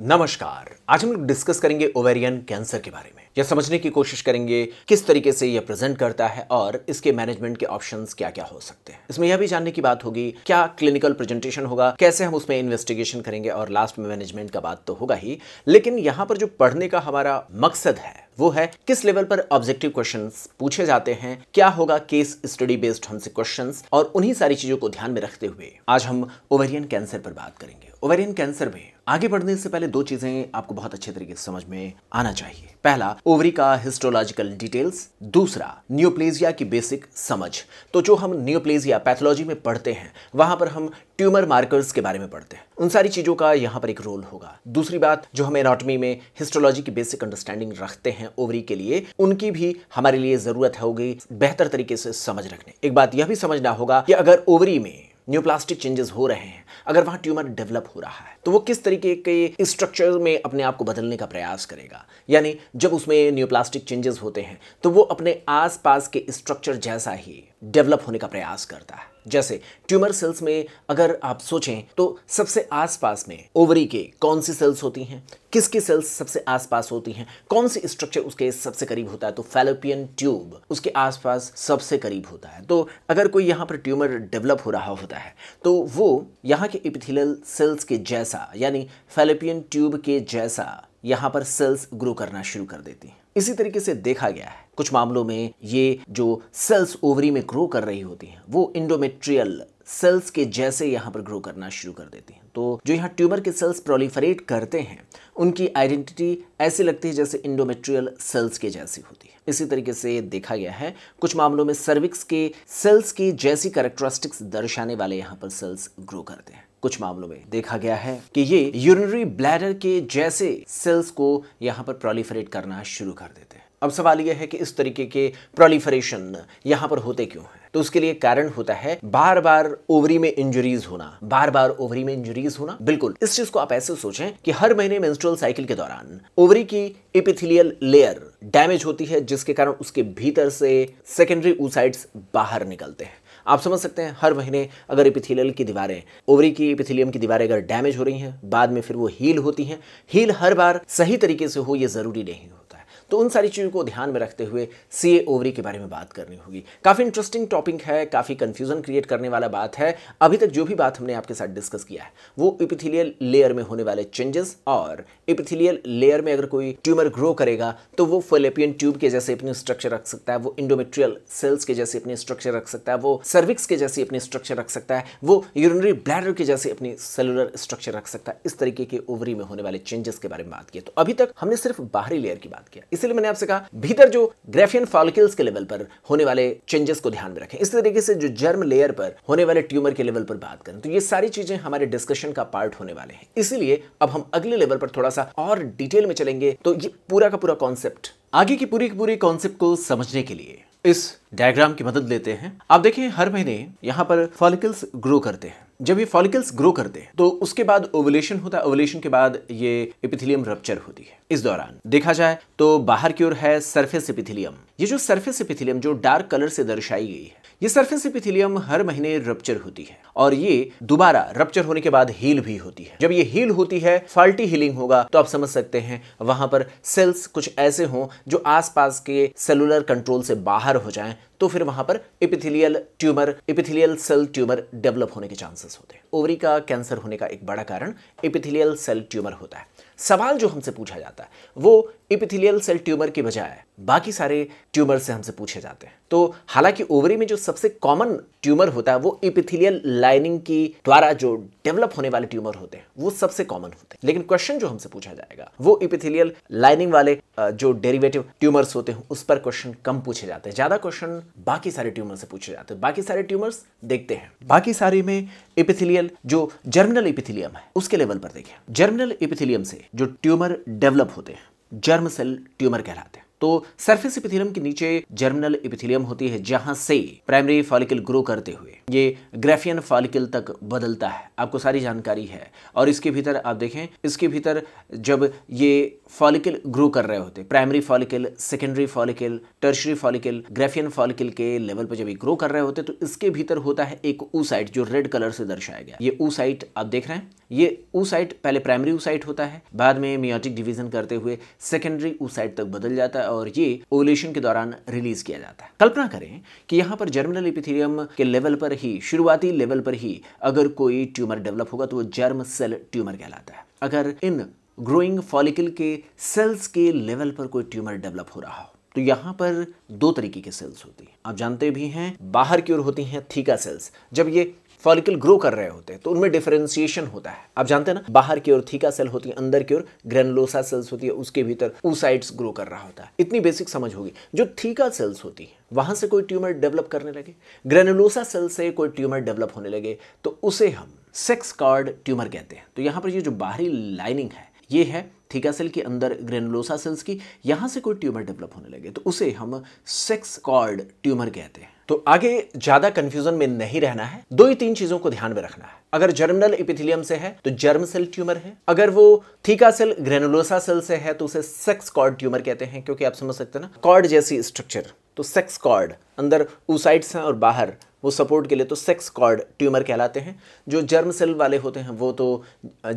नमस्कार आज हम लोग डिस्कस करेंगे ओवेरियन कैंसर के बारे में यह समझने की कोशिश करेंगे किस तरीके से यह प्रेजेंट करता है और इसके मैनेजमेंट के ऑप्शंस क्या क्या हो सकते हैं इसमें यह भी जानने की बात होगी क्या क्लिनिकल प्रेजेंटेशन होगा कैसे हम उसमें इन्वेस्टिगेशन करेंगे और लास्ट में मैनेजमेंट का बात तो होगा ही लेकिन यहां पर जो पढ़ने का हमारा मकसद है वो है किस लेवल पर ऑब्जेक्टिव क्वेश्चन पूछे जाते हैं क्या होगा केस स्टडी बेस्ड हमसे क्वेश्चन और उन्हीं सारी चीजों को ध्यान में रखते हुए आज हम ओवेरियन कैंसर पर बात करेंगे ओवेरियन कैंसर में आगे बढ़ने से पहले दो चीजें आपको बहुत अच्छे तरीके से समझ में आना चाहिए पहला ओवरी का हिस्टोलॉजिकल डिटेल्स दूसरा न्यूप्लेजिया की बेसिक समझ तो जो हम न्यूप्लेजिया पैथोलॉजी में पढ़ते हैं वहां पर हम ट्यूमर मार्कर्स के बारे में पढ़ते हैं उन सारी चीजों का यहाँ पर एक रोल होगा दूसरी बात जो हम एनाटॉमी में हिस्टोलॉजी की बेसिक अंडरस्टैंडिंग रखते हैं ओवरी के लिए उनकी भी हमारे लिए जरूरत होगी बेहतर तरीके से समझ रखने एक बात यह भी समझना होगा कि अगर ओवरी में न्यूप्लास्टिक चेंजेस हो रहे हैं अगर वहाँ ट्यूमर डेवलप हो रहा है तो वो किस तरीके के स्ट्रक्चर में अपने आप को बदलने का प्रयास करेगा यानी जब उसमें न्यूप्लास्टिक चेंजेस होते हैं तो वो अपने आसपास के स्ट्रक्चर जैसा ही डेवलप होने का प्रयास करता है जैसे ट्यूमर सेल्स में अगर आप सोचें तो सबसे आसपास में ओवरी के कौन सी सेल्स होती हैं किसकी सेल्स सबसे आसपास होती हैं कौन सी स्ट्रक्चर उसके सबसे करीब होता है तो फेलोपियन ट्यूब उसके आसपास सबसे करीब होता है तो अगर कोई यहाँ पर ट्यूमर डेवलप हो रहा होता है तो वो यहाँ के इपिथिलियल सेल्स के जैसा यानी फेलोपियन ट्यूब के जैसा यहाँ पर सेल्स ग्रो करना शुरू कर देती हैं इसी तरीके से देखा गया है कुछ मामलों में ये जो सेल्स ओवरी में ग्रो कर रही होती हैं वो इंडोमेट्रियल सेल्स के जैसे यहाँ पर ग्रो करना शुरू कर देती हैं तो जो यहाँ ट्यूमर के सेल्स प्रोलीफरेट करते हैं उनकी आइडेंटिटी ऐसी लगती है जैसे इंडोमेट्रियल सेल्स के जैसी होती है इसी तरीके से देखा गया है कुछ मामलों में सर्विक्स के सेल्स की जैसी करेक्टरिस्टिक्स दर्शाने वाले यहाँ पर सेल्स ग्रो करते हैं कुछ मामलों में देखा गया है कि ये यूरिनरी ब्लैडर के जैसे सेल्स को यहाँ पर प्रोलीफरेट करना शुरू कर देते हैं अब सवाल यह है कि इस तरीके के प्रोलीफरेशन यहाँ पर होते क्यों हैं तो उसके लिए कारण होता है बार बार ओवरी में इंजरीज होना बार बार ओवरी में इंजरीज होना बिल्कुल इस चीज को आप ऐसे सोचें कि हर महीने मेंस्ट्रुअल साइकिल के दौरान ओवरी की एपिथिलियल लेयर डैमेज होती है जिसके कारण उसके भीतर से सेकेंडरी ऊसाइड्स बाहर निकलते हैं आप समझ सकते हैं हर महीने अगर एपिथिलियल की दीवारें ओवरी की इपिथिलियम की दीवारें अगर डैमेज हो रही हैं बाद में फिर वो हील होती हैं हील हर बार सही तरीके से हो ये ज़रूरी नहीं हो तो उन सारी चीज़ों को ध्यान में रखते हुए सी ए ओवरी के बारे में बात करनी होगी काफ़ी इंटरेस्टिंग टॉपिक है काफ़ी कन्फ्यूजन क्रिएट करने वाला बात है अभी तक जो भी बात हमने आपके साथ डिस्कस किया है वो इपिथिलियल लेयर में होने वाले चेंजेस और इपिथिलियल लेयर में अगर कोई ट्यूमर ग्रो करेगा तो वो फोलेपियन ट्यूब के जैसे अपनी स्ट्रक्चर रख सकता है वो इंडोमेट्रियल सेल्स के जैसे अपनी स्ट्रक्चर रख सकता है वो सर्विक्स के जैसे अपनी स्ट्रक्चर रख सकता है वो यूरिनरी ब्लैडर के जैसे अपनी सेलुलर स्ट्रक्चर रख सकता है इस तरीके के ओवरी में होने वाले चेंजेस के बारे में बात की तो अभी तक हमने सिर्फ बाहरी लेयर की बात किया इसलिए मैंने आपसे कहा भीतर जो ग्रेफियन फॉलिकल्स के लेवल पर होने वाले चेंजेस को ध्यान में रखें इस तरीके से जो जर्म लेयर पर होने वाले ट्यूमर के लेवल पर बात करें तो ये सारी चीजें हमारे डिस्कशन का पार्ट होने वाले हैं इसलिए अब हम अगले लेवल पर थोड़ा सा और डिटेल में चलेंगे तो ये पूरा का पूरा कॉन्सेप्ट आगे की पूरी की पूरी कॉन्सेप्ट को समझने के लिए इस डायग्राम की मदद लेते हैं आप देखिए हर महीने यहाँ पर फॉलिकल्स ग्रो करते हैं जब ये फॉलिकल्स ग्रो करते हैं तो उसके बाद ओवलेशन होता है ओवलेशन के बाद ये एपिथिलियम रप्चर होती है इस दौरान देखा जाए तो बाहर की ओर है सरफेस एपिथिलियम ये जो सरफेस एपिथिलियम जो डार्क कलर से दर्शाई गई है ये सरफेस एपिथिलियम हर महीने रप्चर होती है और ये दोबारा रप्चर होने के बाद हील भी होती है जब ये हील होती है फॉल्टी हीलिंग होगा तो आप समझ सकते हैं वहां पर सेल्स कुछ ऐसे हों जो आसपास के सेलुलर कंट्रोल से बाहर हो जाएं तो फिर वहां पर epithelial tumour epithelial cell tumour develop होने के चांसेस होते हैं ओवरी का कैंसर होने का एक बड़ा कारण एपिथिलियल सेल ट्यूमर होता है सवाल जो हमसे पूछा जाता है वो इपिथिलियल सेल ट्यूमर के बजाय बाकी सारे ट्यूमर से हमसे पूछे जाते हैं तो हालांकि ओवरी में जो सबसे कॉमन ट्यूमर होता है वो इपिथिलियल लाइनिंग की द्वारा जो डेवलप होने वाले ट्यूमर होते हैं वो सबसे कॉमन होते हैं लेकिन क्वेश्चन जो हमसे पूछा जाएगा वो इपिथिलियल लाइनिंग वाले जो डेरिवेटिव ट्यूमर्स होते हैं उस पर क्वेश्चन कम पूछे जाते हैं ज्यादा क्वेश्चन बाकी सारे ट्यूमर से पूछे जाते हैं बाकी सारे ट्यूमर्स देखते हैं बाकी सारे में इपिथिलियल जो जर्मिनल इपिथिलियम है उसके लेवल पर देखें जर्मिनल इपिथिलियम से जो ट्यूमर डेवलप होते हैं जर्म सेल ट्यूमर कहलाते हैं तो सरफेस इपिथिलियम के नीचे जर्मिनल इपिथिलियम होती है जहां से प्राइमरी फॉलिकल ग्रो करते हुए ये ग्रेफियन फॉलिकल तक बदलता है आपको सारी जानकारी है और इसके भीतर आप देखें इसके भीतर जब ये फॉलिकल ग्रो कर रहे होते primary follicle secondary follicle tertiary follicle Graafian follicle के लेवल पर जब ये ग्रो कर रहे होते तो इसके भीतर होता है एक ऊ साइट जो रेड कलर से दर्शाया गया ये ऊ साइट आप देख रहे हैं ये ऊसाइट पहले प्राइमरी ऊसाइट होता है बाद में मियोटिक डिवीजन करते हुए सेकेंडरी ऊसाइट तक बदल जाता है और ये ओलेशन के दौरान रिलीज किया जाता है कल्पना करें कि यहाँ पर जर्मिनल एपिथेलियम के लेवल पर ही शुरुआती लेवल पर ही अगर कोई ट्यूमर डेवलप होगा तो वो जर्म सेल ट्यूमर कहलाता है अगर इन ग्रोइंग फॉलिकल के सेल्स के लेवल पर कोई ट्यूमर डेवलप हो रहा हो तो यहां पर दो तरीके के सेल्स होती हैं आप जानते भी हैं बाहर की ओर होती हैं थीका सेल्स जब ये फॉलिकल ग्रो कर रहे होते हैं तो उनमें डिफरेंशिएशन होता है आप जानते हैं ना बाहर की ओर थीका सेल होती है अंदर की ओर ग्रेनुलोसा सेल्स होती है उसके भीतर ऊसाइड्स ग्रो कर रहा होता है इतनी बेसिक समझ होगी जो थीका सेल्स होती है वहां से कोई ट्यूमर डेवलप करने लगे ग्रेनुलोसा सेल से कोई ट्यूमर डेवलप होने लगे तो उसे हम सेक्स कार्ड ट्यूमर कहते हैं तो यहाँ पर ये जो बाहरी लाइनिंग है ये है थीका सेल के अंदर ग्रेनुलोसा सेल्स की यहां से कोई ट्यूमर डेवलप होने लगे तो उसे हम सेक्स कॉर्ड ट्यूमर कहते हैं तो आगे ज्यादा कंफ्यूजन में नहीं रहना है दो ही तीन चीजों को ध्यान में रखना है अगर जर्मिनल इपिथिलियम से है तो जर्म सेल ट्यूमर है अगर वो थीका सेल ग्रेनुलोसा सेल से है तो उसे सेक्स कॉर्ड ट्यूमर कहते हैं क्योंकि आप समझ सकते हैं ना कॉर्ड जैसी स्ट्रक्चर तो सेक्स कॉर्ड अंदर ऊसाइड्स हैं और बाहर वो सपोर्ट के लिए तो सेक्स कॉर्ड ट्यूमर कहलाते हैं जो जर्म सेल वाले होते हैं वो तो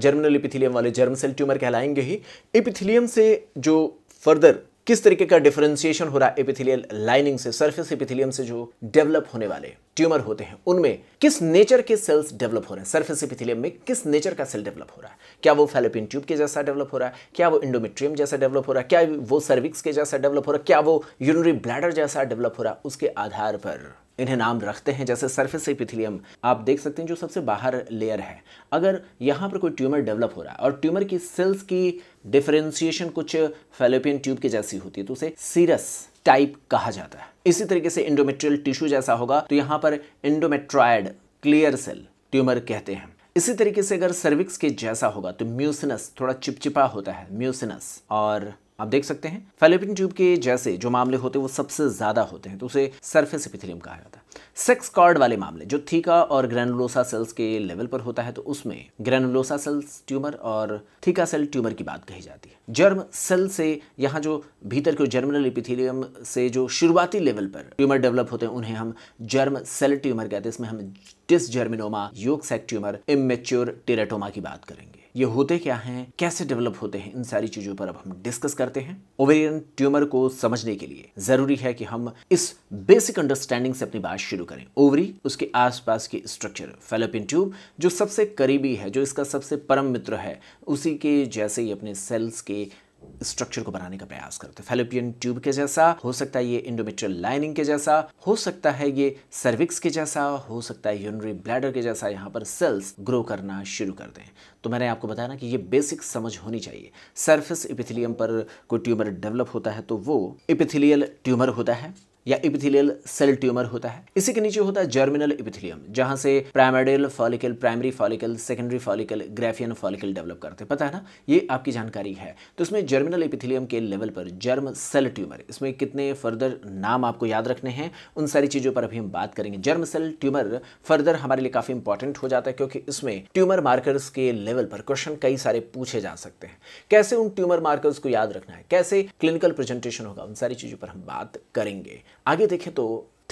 जर्मिनल इपिथिलियम वाले जर्म सेल ट्यूमर कहलाएंगे ही इपिथिलियम से जो फर्दर किस तरीके का डिफरेंशिएशन हो रहा है एपिथिलियल लाइनिंग से सरफेस एपिथिलियम से जो डेवलप होने वाले ट्यूमर होते हैं उनमें किस नेचर के सेल्स डेवलप हो रहे हैं सरफेस एपिथिलियम में किस नेचर का सेल डेवलप हो रहा है क्या वो फेलोपिन ट्यूब के जैसा डेवलप हो रहा है क्या वो इंडोमेट्रियम जैसा डेवलप हो रहा है क्या वो सर्विक्स के जैसा डेवलप हो रहा है क्या वो यूनरी ब्लैडर जैसा डेवलप हो रहा है उसके आधार पर इन्हें नाम रखते हैं जैसे सरफेस एपिथिलियम आप देख सकते हैं जो सबसे बाहर लेयर है अगर यहाँ पर कोई ट्यूमर डेवलप हो रहा है और ट्यूमर की सेल्स की डिफ्रेंसिएशन कुछ फेलोपियन ट्यूब की जैसी होती है तो उसे सीरस टाइप कहा जाता है इसी तरीके से इंडोमेट्रियल टिश्यू जैसा होगा तो यहाँ पर इंडोमेट्रॉयड क्लियर सेल ट्यूमर कहते हैं इसी तरीके से अगर सर्विक्स के जैसा होगा तो म्यूसिनस थोड़ा चिपचिपा होता है म्यूसिनस और आप देख सकते हैं फेलोपिन ट्यूब के जैसे जो मामले होते हैं वो सबसे ज़्यादा होते हैं तो उसे सरफेस एपिथेलियम कहा जाता है सेक्स कॉर्ड वाले मामले जो थीका और ग्रेनुलोसा सेल्स के लेवल पर होता है तो उसमें ग्रेनुलोसा सेल्स ट्यूमर और थीका सेल ट्यूमर की बात कही जाती है जर्म सेल से यहाँ जो भीतर के जर्मिनल एपिथेलियम से जो शुरुआती लेवल पर ट्यूमर डेवलप होते हैं उन्हें हम जर्म सेल ट्यूमर कहते हैं इसमें हम डिसजर्मिनोमा योग सेक ट्यूमर इमेच्योर टेरेटोमा की बात करेंगे ये होते क्या हैं कैसे डेवलप होते हैं इन सारी चीज़ों पर अब हम डिस्कस करते हैं ओवेरियन ट्यूमर को समझने के लिए ज़रूरी है कि हम इस बेसिक अंडरस्टैंडिंग से अपनी बात शुरू करें ओवरी उसके आसपास की स्ट्रक्चर फेलोपिन ट्यूब जो सबसे करीबी है जो इसका सबसे परम मित्र है उसी के जैसे ही अपने सेल्स के स्ट्रक्चर को बनाने का प्रयास करते हैं फेलोपियन ट्यूब के जैसा हो सकता है ये इंडोमेट्रियल लाइनिंग के जैसा हो सकता है ये सर्विक्स के जैसा हो सकता है यूनरी ब्लैडर के जैसा यहाँ पर सेल्स ग्रो करना शुरू कर दें तो मैंने आपको बताया ना कि ये बेसिक समझ होनी चाहिए सरफेस इपिथिलियम पर कोई ट्यूमर डेवलप होता है तो वो इपिथिलियल ट्यूमर होता है या इपिथिलियल सेल ट्यूमर होता है इसी के नीचे होता है जर्मिनल इपिथिलियम जहां से primordial follicle primary follicle secondary follicle Graafian follicle develop करते हैं पता है ना ये आपकी जानकारी है तो इसमें जर्मिनल इपिथिलियम के लेवल पर जर्म सेल ट्यूमर इसमें कितने फर्दर नाम आपको याद रखने हैं उन सारी चीज़ों पर अभी हम बात करेंगे जर्म सेल ट्यूमर फर्दर हमारे लिए काफ़ी इंपॉर्टेंट हो जाता है क्योंकि इसमें ट्यूमर मार्कर्स के लेवल पर क्वेश्चन कई सारे पूछे जा सकते हैं कैसे उन ट्यूमर मार्कर्स को याद रखना है कैसे क्लिनिकल प्रेजेंटेशन होगा उन सारी चीज़ों पर हम बात करेंगे आगे देखें तो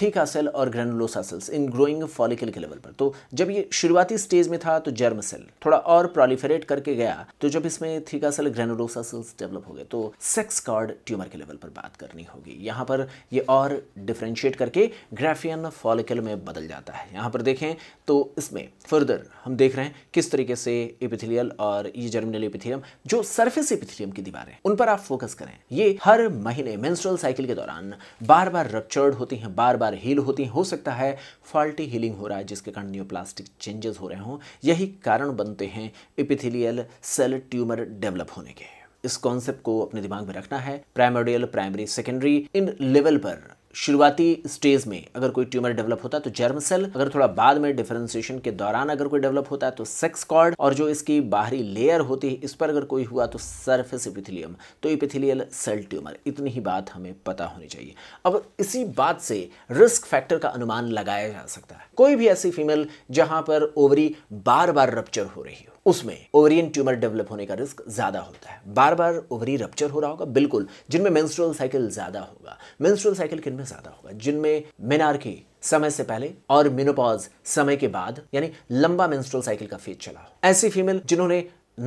थीका सेल और ग्रेनुलोसा सेल्स इन ग्रोइंग फॉलिकल के लेवल पर तो जब ये शुरुआती स्टेज में था तो जर्म सेल थोड़ा और प्रोलिफेरेट करके गया तो जब इसमें theca cell granulosa cells develop हो गए तो सेक्स कार्ड ट्यूमर के लेवल पर बात करनी होगी यहाँ पर ये और डिफ्रेंशिएट करके ग्राफियन फॉलिकल में बदल जाता है यहाँ पर देखें तो इसमें फर्दर हम देख रहे हैं किस तरीके से एपिथिलियल और ये जर्मिनल एपिथिलियम जो सर्फेस एपिथिलियम की है उन पर आप फोकस करें ये हर महीने मेंस्ट्रुअल साइकिल के दौरान बार बार रक्चर्ड होती हैं बार बार बार हील होती हो सकता है फॉल्टी हीलिंग हो रहा है जिसके कारण न्यूप्लास्टिक चेंजेस हो रहे हों यही कारण बनते हैं इपिथिलियल सेल ट्यूमर डेवलप होने के इस कॉन्सेप्ट को अपने दिमाग में रखना है प्राइमोडियल प्राइमरी सेकेंडरी इन लेवल पर शुरुआती स्टेज में अगर कोई ट्यूमर डेवलप होता है तो जर्म सेल अगर थोड़ा बाद में डिफरेंशिएशन के दौरान अगर कोई डेवलप होता है तो सेक्स कॉर्ड और जो इसकी बाहरी लेयर होती है इस पर अगर कोई हुआ तो सर्फेस इपिथिलियम तो इपिथिलियल सेल ट्यूमर इतनी ही बात हमें पता होनी चाहिए अब इसी बात से रिस्क फैक्टर का अनुमान लगाया जा सकता है कोई भी ऐसी फीमेल जहां पर ओवरी बार बार रप्चर हो रही हो उसमें ओवरियन ट्यूमर डेवलप होने का रिस्क ज्यादा होता है बार बार ओवरी रप्चर हो रहा होगा बिल्कुल जिनमें मेंस्ट्रुअल साइकिल ज्यादा होगा मेंस्ट्रुअल साइकिल किनमें ज्यादा होगा जिनमें मेनार्की समय से पहले और मिनोपॉज समय के बाद यानी लंबा मेंस्ट्रुअल साइकिल का फेज चला हो ऐसी फीमेल जिन्होंने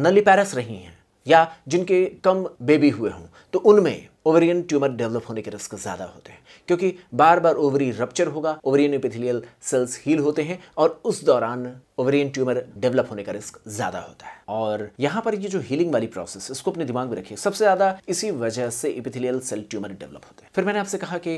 नलीपैरस रही हैं या जिनके कम बेबी हुए हों तो उनमें ओवरियन ट्यूमर डेवलप होने के रिस्क ज़्यादा होते हैं क्योंकि बार बार ओवरी रप्चर होगा ओवरियन एपिथेलियल सेल्स हील होते हैं और उस दौरान ओवरियन ट्यूमर डेवलप होने का रिस्क ज्यादा होता है और यहाँ पर ये जो हीलिंग वाली प्रोसेस इसको अपने दिमाग में रखिए सबसे ज्यादा इसी वजह से इपिथिलियल सेल ट्यूमर डेवलप होते हैं फिर मैंने आपसे कहा कि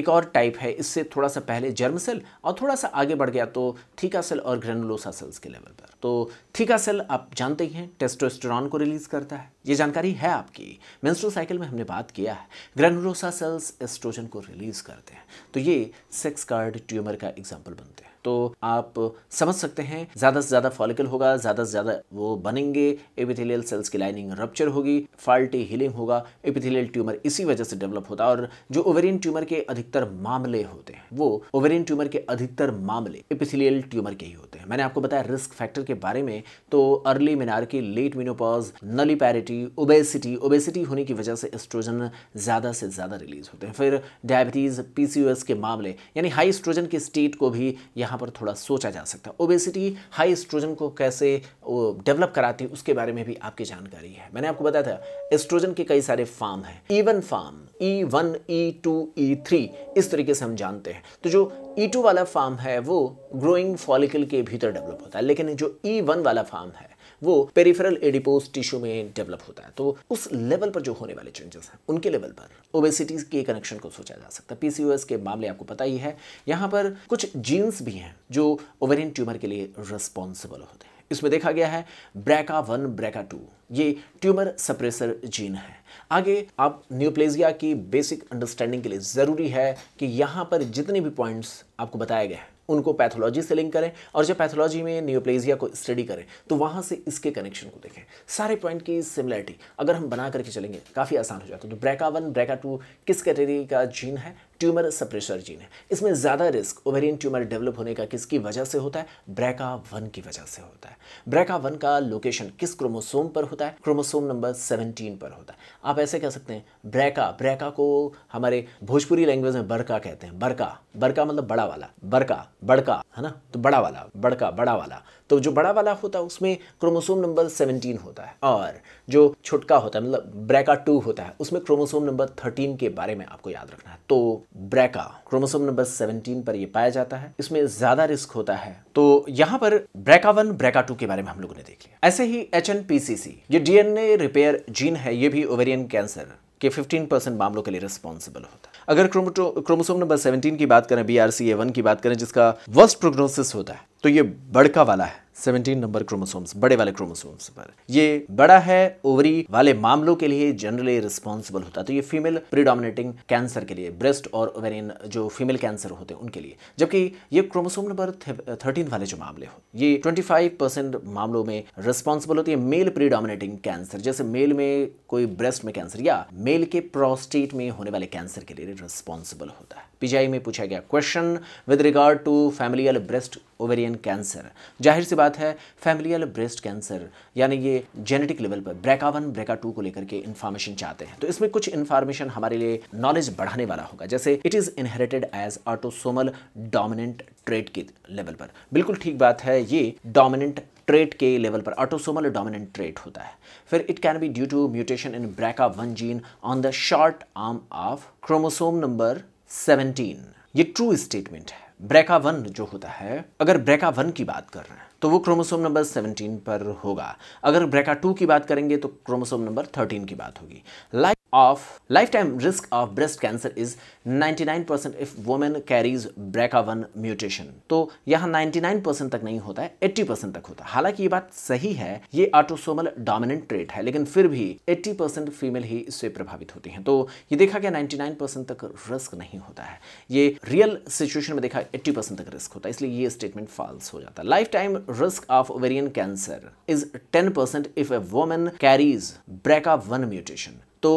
एक और टाइप है इससे थोड़ा सा पहले जर्म सेल और थोड़ा सा आगे बढ़ गया तो थीका सेल और ग्रेनुलोसा सेल्स के लेवल पर तो थीका सेल आप जानते ही हैं टेस्टोस्टेरॉन को रिलीज करता है ये जानकारी है आपकी मेंस्ट्रुअल साइकिल में हमने बात किया है ग्रेनुलोसा सेल्स एस्ट्रोजन को रिलीज करते हैं तो ये सेक्स कार्ड ट्यूमर का एग्जाम्पल बनते हैं तो आप समझ सकते हैं ज़्यादा से ज़्यादा फॉलिकल होगा ज़्यादा से ज़्यादा वो बनेंगे एपिथेलियल सेल्स की लाइनिंग रप्चर होगी फाल्टी हीलिंग होगा एपिथेलियल ट्यूमर इसी वजह से डेवलप होता है और जो ओवेरियन ट्यूमर के अधिकतर मामले होते हैं वो ओवेरियन ट्यूमर के अधिकतर मामले एपिथेलियल ट्यूमर के ही होते हैं मैंने आपको बताया रिस्क फैक्टर के बारे में तो early menarche late menopause nulliparity obesity obesity होने की वजह से एस्ट्रोजन ज़्यादा से ज़्यादा रिलीज होते हैं फिर डायबिटीज़ पीसीओएस के मामले यानी हाई एस्ट्रोजन के स्टेट को भी यहाँ यहाँ पर थोड़ा सोचा जा सकता है ओबेसिटी हाई एस्ट्रोजन को कैसे डेवलप कराती है उसके बारे में भी आपकी जानकारी है मैंने आपको बताया था एस्ट्रोजन के कई सारे फार्म हैं even form E one E two E three इस तरीके से हम जानते हैं तो जो ई e टू वाला फार्म है वो ग्रोइंग फॉलिकल के भीतर डेवलप होता है लेकिन जो ई e वन वाला फार्म है वो पेरिफेरल एडिपोज टिश्यू में डेवलप होता है तो उस लेवल पर जो होने वाले चेंजेस हैं उनके लेवल पर ओबेसिटी के कनेक्शन को सोचा जा सकता है पीसीओएस के मामले आपको पता ही है यहाँ पर कुछ जीन्स भी हैं जो ओवेरियन ट्यूमर के लिए रिस्पॉन्सिबल होते हैं इसमें देखा गया है ब्रैका वन ब्रैका टू ये ट्यूमर सप्रेसर जीन है आगे आप न्यूप्लेजिया की बेसिक अंडरस्टैंडिंग के लिए ज़रूरी है कि यहां पर जितने भी पॉइंट्स आपको बताए गए हैं उनको पैथोलॉजी से लिंक करें और जब पैथोलॉजी में न्यूप्लेजिया को स्टडी करें तो वहाँ से इसके कनेक्शन को देखें सारे पॉइंट की सिमिलैरिटी अगर हम बना करके चलेंगे काफ़ी आसान हो जाता है तो ब्रैका वन ब्रैका टू किस कैटेगरी का जीन है ट्यूमर सप्रेशर जीन है इसमें ज़्यादा रिस्क ओवेरियन ट्यूमर डेवलप होने का किसकी वजह से होता है ब्रैका वन की वजह से होता है ब्रैका वन का लोकेशन किस क्रोमोसोम पर होता है क्रोमोसोम नंबर सेवनटीन पर होता है आप ऐसे कह सकते हैं ब्रैका ब्रैका को हमारे भोजपुरी लैंग्वेज में बड़का कहते हैं बड़का बड़का मतलब बड़ा वाला बड़का बड़का है ना तो बड़ा वाला बड़का बड़ा वाला तो जो बड़ा वाला होता है उसमें क्रोमोसोम नंबर 17 होता है और जो छुटका होता है मतलब ब्रैका टू होता है उसमें क्रोमोसोम नंबर 13 के बारे में आपको याद रखना है तो ब्रैका क्रोमोसोम नंबर 17 पर ये पाया जाता है इसमें ज्यादा रिस्क होता है तो यहाँ पर ब्रैका वन ब्रैका टू के बारे में हम लोगों ने देख लिया ऐसे ही एच ये डीएनए रिपेयर जीन है ये भी ओवेरियन कैंसर के 15 परसेंट मामलों के लिए रिस्पॉन्सिबल होता है अगर क्रोमोसोम नंबर 17 की बात करें B R C A one की बात करें जिसका वर्स्ट प्रोग्नोसिस होता है तो ये बड़का वाला है 17 नंबर क्रोमोसोम्स बड़े वाले क्रोमोसोम्स पर ये बड़ा है ओवरी वाले मामलों के लिए जनरली रिस्पॉन्सिबल होता है तो ये फीमेल प्रीडोमिनेटिंग कैंसर के लिए ब्रेस्ट और ओवेरियन जो फीमेल कैंसर होते हैं उनके लिए जबकि ये क्रोमोसोम नंबर थर्टीन वाले जो मामले हो ये 25 परसेंट मामलों में रिस्पॉन्सिबल होती है मेल प्रीडोमिनेटिंग कैंसर जैसे मेल में कोई ब्रेस्ट में कैंसर या मेल के प्रोस्टेट में होने वाले कैंसर के लिए रिस्पॉन्सिबल होता है पीजीआई में पूछा गया question with regard to familial breast ovarian cancer जाहिर सी बात है फैमिलियल ब्रेस्ट कैंसर यानी ये जेनेटिक लेवल पर ब्रेका वन ब्रेका टू को लेकर के इन्फॉर्मेशन चाहते हैं तो इसमें कुछ इन्फॉर्मेशन हमारे लिए नॉलेज बढ़ाने वाला होगा जैसे it is inherited as autosomal dominant trait के लेवल पर बिल्कुल ठीक बात है ये डोमिनेंट ट्रेट के लेवल पर ऑटोसोमल डोमिनेंट ट्रेट होता है फिर it can be due to mutation in BRCA one gene on the short arm of chromosome number 17 ये ट्रू स्टेटमेंट है ब्रेका वन जो होता है अगर ब्रेका वन की बात कर रहे हैं तो वो क्रोमोसोम नंबर 17 पर होगा अगर ब्रेका 2 की बात करेंगे तो क्रोमोसोम नंबर 13 की बात होगी life of lifetime risk of breast cancer is 99% percent if if carries BRCA one mutation तो यहाँ 99% तक नहीं होता है 80% तक होता है हालांकि ये बात सही है ये ऑटोसोमल डोमिनेंट ट्रेट है लेकिन फिर भी 80% फीमेल ही इससे प्रभावित होती हैं तो ये देखा गया 99% तक रिस्क नहीं होता है ये रियल सिचुएशन में देखा 80% तक रिस्क होता है इसलिए ये स्टेटमेंट फॉल्स हो जाता है lifetime risk of ovarian cancer is 10% if a woman carries BRCA1 mutation. तो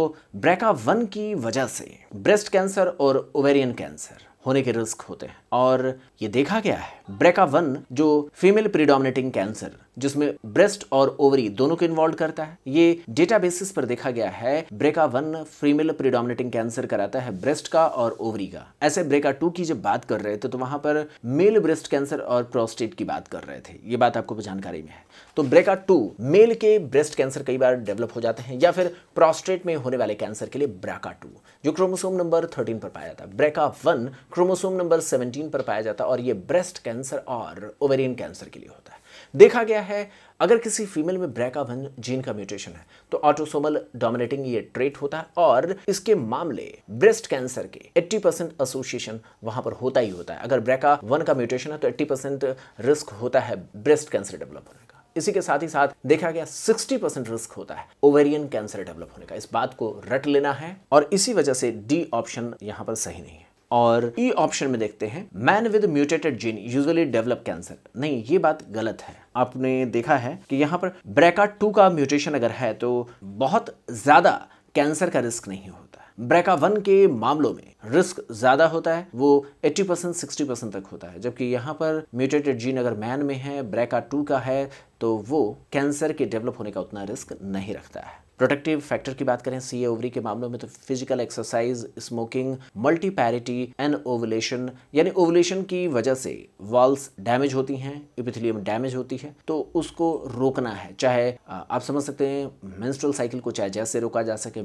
BRCA1 की वजह से ब्रेस्ट कैंसर और ओवेरियन कैंसर होने के रिस्क होते हैं और ये देखा गया है ब्रेका वन जो फीमेल प्रीडोमिनेटिंग कैंसर जिसमें ब्रेस्ट और ओवरी दोनों को इन्वॉल्व करता है ये डेटा बेसिस पर देखा गया है BRCA one female predominating cancer कराता है ब्रेस्ट का और ओवरी का ऐसे ब्रेका टू की जब बात कर रहे थे तो वहां पर मेल ब्रेस्ट कैंसर और प्रोस्टेट की बात कर रहे थे ये बात आपको जानकारी में है तो ब्रेका टू मेल के ब्रेस्ट कैंसर कई बार डेवलप हो जाते हैं या फिर प्रोस्टेट में होने वाले कैंसर के लिए ब्रेका टू जो क्रोमोसोम नंबर थर्टीन पर पाया जाता है BRCA one chromosome number seventeen पर पाया जाता है और ये ब्रेस्ट कैंसर और ओवेरियन कैंसर के लिए होता है देखा गया है अगर किसी फीमेल में ब्रैका वन जीन का म्यूटेशन है तो ऑटोसोमल डोमिनेटिंग ये ट्रेट होता है और इसके मामले ब्रेस्ट कैंसर के 80 परसेंट एसोसिएशन वहां पर होता ही होता है अगर ब्रैका वन का म्यूटेशन है तो 80 परसेंट रिस्क होता है ब्रेस्ट कैंसर डेवलप होने का इसी के साथ ही साथ देखा गया 60 परसेंट रिस्क होता है ओवेरियन कैंसर डेवलप होने का इस बात को रट लेना है और इसी वजह से डी ऑप्शन यहां पर सही नहीं है और ई e ऑप्शन में देखते हैं man with mutated gene usually develop cancer नहीं ये बात गलत है आपने देखा है कि यहाँ पर ब्रेका टू का म्यूटेशन अगर है तो बहुत ज़्यादा कैंसर का रिस्क नहीं होता ब्रेका वन के मामलों में रिस्क ज़्यादा होता है वो 80 परसेंट सिक्सटी परसेंट तक होता है जबकि यहाँ पर म्यूटेटेड जीन अगर मैन में है ब्रेका टू का है तो वो कैंसर के डेवलप होने का उतना रिस्क नहीं रखता है प्रोटेक्टिव फैक्टर की बात करें सी ओवरी के मामलों में तो physical exercise smoking multiparity and ovulation यानी ओवलेशन की वजह से वॉल्स डैमेज होती हैं इपिथिलियम डैमेज होती है तो उसको रोकना है चाहे आप समझ सकते हैं मेंस्ट्रुअल साइकिल को चाहे जैसे रोका जा सके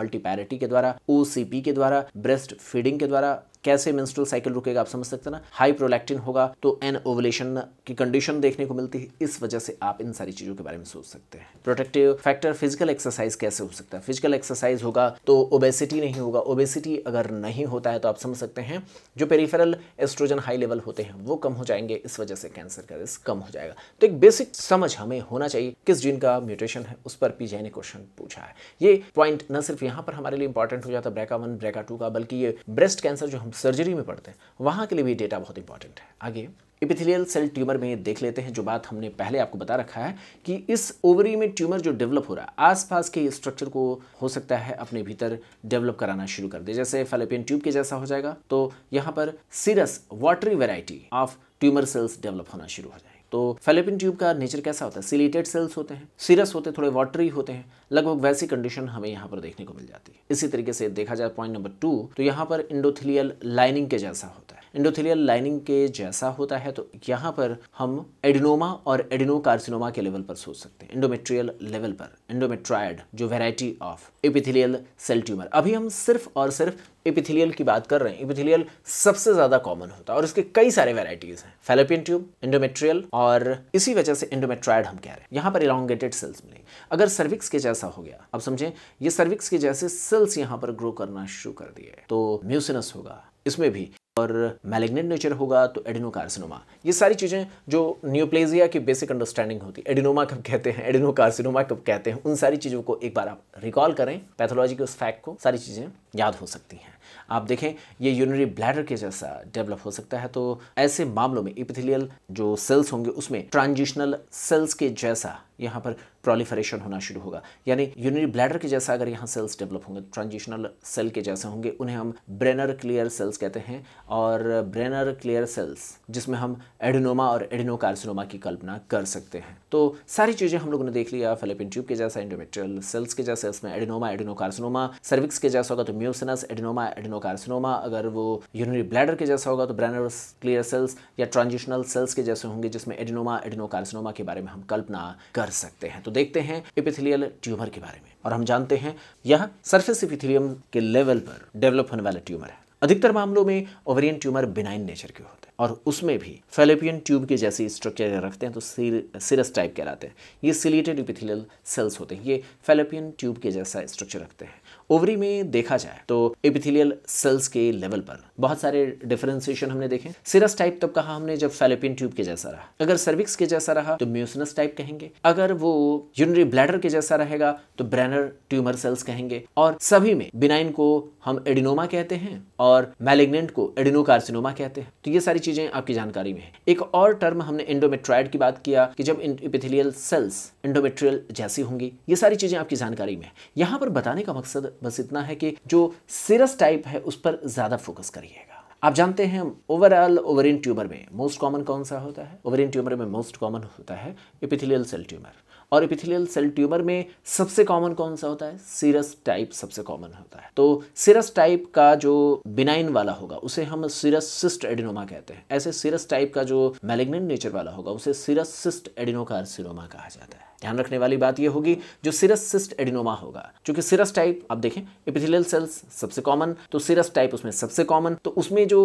मल्टीपैरिटी के द्वारा ओ के द्वारा ब्रेस्ट फीडिंग के द्वारा कैसे मेंस्ट्रुअल साइकिल रुकेगा आप समझ सकते हैं ना हाई प्रोलैक्टिन होगा तो एन ओवलेशन की कंडीशन देखने को मिलती है इस वजह से आप इन सारी चीज़ों के बारे में सोच सकते हैं प्रोटेक्टिव फैक्टर फिजिकल एक्सरसाइज कैसे हो सकता है फिजिकल एक्सरसाइज होगा तो ओबेसिटी नहीं होगा ओबेसिटी अगर नहीं होता है तो आप समझ सकते हैं जो पेरीफेरल एस्ट्रोजन हाई लेवल होते हैं वो कम हो जाएंगे इस वजह से कैंसर का रिस्क कम हो जाएगा तो एक बेसिक समझ हमें होना चाहिए किस जीन का म्यूटेशन है उस पर पीजे ने क्वेश्चन पूछा है ये पॉइंट न सिर्फ यहां पर हमारे लिए इंपॉर्टेंट हो जाता है ब्रेका वन ब्रेका टू का बल्कि ये ब्रेस्ट कैंसर जो हम हम सर्जरी में पढ़ते हैं वहाँ के लिए भी डेटा बहुत इंपॉर्टेंट है आगे इपिथिलियल सेल ट्यूमर में देख लेते हैं जो बात हमने पहले आपको बता रखा है कि इस ओवरी में ट्यूमर जो डेवलप हो रहा है आसपास के स्ट्रक्चर को हो सकता है अपने भीतर डेवलप कराना शुरू कर दे जैसे फेलोपियन ट्यूब के जैसा हो जाएगा तो यहाँ पर serous watery variety of tumour cells develop होना शुरू हो जाए तो फेलेपिन ट्यूब का नेचर कैसा होता है सिलेटेड सेल्स होते हैं सीरस होते हैं थोड़े वाटरी होते हैं लगभग वैसी कंडीशन हमें यहाँ पर देखने को मिल जाती है इसी तरीके से देखा जाए पॉइंट नंबर टू तो यहाँ पर इंडोथिलियल लाइनिंग के जैसा होता है एंडोथेलियल लाइनिंग के जैसा होता है तो यहाँ पर हम एडिनोमा और एडिनोकार्सिनोमा के लेवल पर सोच सकते हैं एंडोमेट्रियल लेवल पर एंडोमेट्रायड जो variety of epithelial cell tumour अभी हम सिर्फ और सिर्फ एपिथिलियल की बात कर रहे हैं एपिथिलियल सबसे ज़्यादा कॉमन होता है और इसके कई सारे वेराइटीज़ हैं फेलोपियन ट्यूब एंडोमेट्रियल और इसी वजह से एंडोमेट्राइड हम कह रहे हैं यहाँ पर इलांगेटेड सेल्स मिलेंगे अगर सर्विक्स के जैसा हो गया अब समझें ये सर्विक्स के जैसे सेल्स यहाँ पर ग्रो करना शुरू कर दिए तो म्यूसिनस होगा इसमें भी और मैलेग्नेट नेचर होगा तो एडिनोकार्सिनोमा ये सारी चीज़ें जो न्यूप्लेजिया की बेसिक अंडरस्टैंडिंग होती है एडिनोमा कब कहते हैं एडिनोकार्सिनोमा कब कहते हैं उन सारी चीज़ों को एक बार आप रिकॉल करें पैथोलॉजी के उस फैक्ट को सारी चीज़ें याद हो सकती हैं आप देखें ये यूनरी ब्लैडर के जैसा डेवलप हो सकता है तो ऐसे मामलों में इपिथिलियल जो सेल्स होंगे उसमें ट्रांजिशनल सेल्स के जैसा यहाँ पर प्रोलिफरेशन होना शुरू होगा यानी यूनरी ब्लैडर के जैसा अगर यहाँ सेल्स डेवलप होंगे ट्रांजिशनल सेल के जैसे होंगे उन्हें हम ब्रेनर क्लियर सेल्स कहते हैं और ब्रेनर क्लियर सेल्स जिसमें हम एडिनोमा और एडिनोकार्सिनोमा की कल्पना कर सकते हैं तो सारी चीज़ें हम लोगों ने देख लिया फिलिपिन ट्यूब के जैसा इंडोमेट्रियल सेल्स के जैसे इसमें एडिनोमा एडिनोकार्सिनोमा सर्विक्स के जैसा होगा तो म्यूसिनस एडिनोमा एडिनोकार्सिनोमा अगर वो यूनरी ब्लैडर के जैसा होगा तो ब्रैनर क्लियर सेल्स या ट्रांजिशनल सेल्स के जैसे होंगे जिसमें एडिनोमा एडिनोकार्सिनोमा के बारे में हम कल्पना कर सकते हैं तो देखते हैं एपिथिलियल ट्यूमर के बारे में और हम जानते हैं यह सर्फेस एपिथिलियम के लेवल पर डेवलप होने वाला ट्यूमर है अधिकतर मामलों में ओवरियन ट्यूमर बिनाइन नेचर के होते हैं और उसमें भी फेलोपियन ट्यूब के जैसे स्ट्रक्चर रखते हैं तो सिर सिरस टाइप कहलाते हैं ये सिलेटेड इपिथिलियल सेल्स होते हैं ये फेलोपियन ट्यूब के जैसा स्ट्रक्चर रखते हैं ओवरी में देखा जाए तो इपिथिलियल सेल्स के लेवल पर बहुत सारे डिफरेंशिएशन हमने देखे सिरस टाइप तब कहा हमने जब फेलोपियन ट्यूब के जैसा रहा अगर सर्विक्स के जैसा रहा तो म्यूसनस टाइप कहेंगे अगर वो यूनरी ब्लैडर के जैसा रहेगा तो ब्रैनर ट्यूमर सेल्स कहेंगे और सभी में बिनाइन को हम एडिनोमा कहते हैं और मैलेग्नेंट को एडिनोकार्सिनोमा कहते हैं तो ये सारी चीज़ें आपकी जानकारी में है एक और टर्म हमने एंडोमेट्राइड की बात किया कि जब एपिथेलियल सेल्स एंडोमेट्रियल जैसी होंगी ये सारी चीज़ें आपकी जानकारी में है यहाँ पर बताने का मकसद बस इतना है कि जो सिरस टाइप है उस पर ज़्यादा फोकस करिएगा आप जानते हैं ओवरऑल ओवरिन ट्यूमर में मोस्ट कॉमन कौन सा होता है ओवरिन ट्यूमर में मोस्ट कॉमन होता है एपिथिलियल सेल ट्यूमर और एपिथिलियल सेल ट्यूमर में सबसे कॉमन कौन सा होता है सीरस टाइप सबसे कॉमन होता है तो सीरस टाइप का जो बिनाइन वाला होगा उसे हम सीरस सिस्ट एडिनोमा कहते हैं ऐसे सीरस टाइप का जो मैलिग्नेंट नेचर वाला होगा उसे सीरस सिस्ट सिरोमा कहा जाता है ध्यान रखने वाली बात यह होगी जो सिरस सिस्ट एडिनोमा होगा चूंकि सिरस टाइप आप देखें एपिथिलियल सेल्स सबसे कॉमन तो सिरस टाइप उसमें सबसे कॉमन तो उसमें जो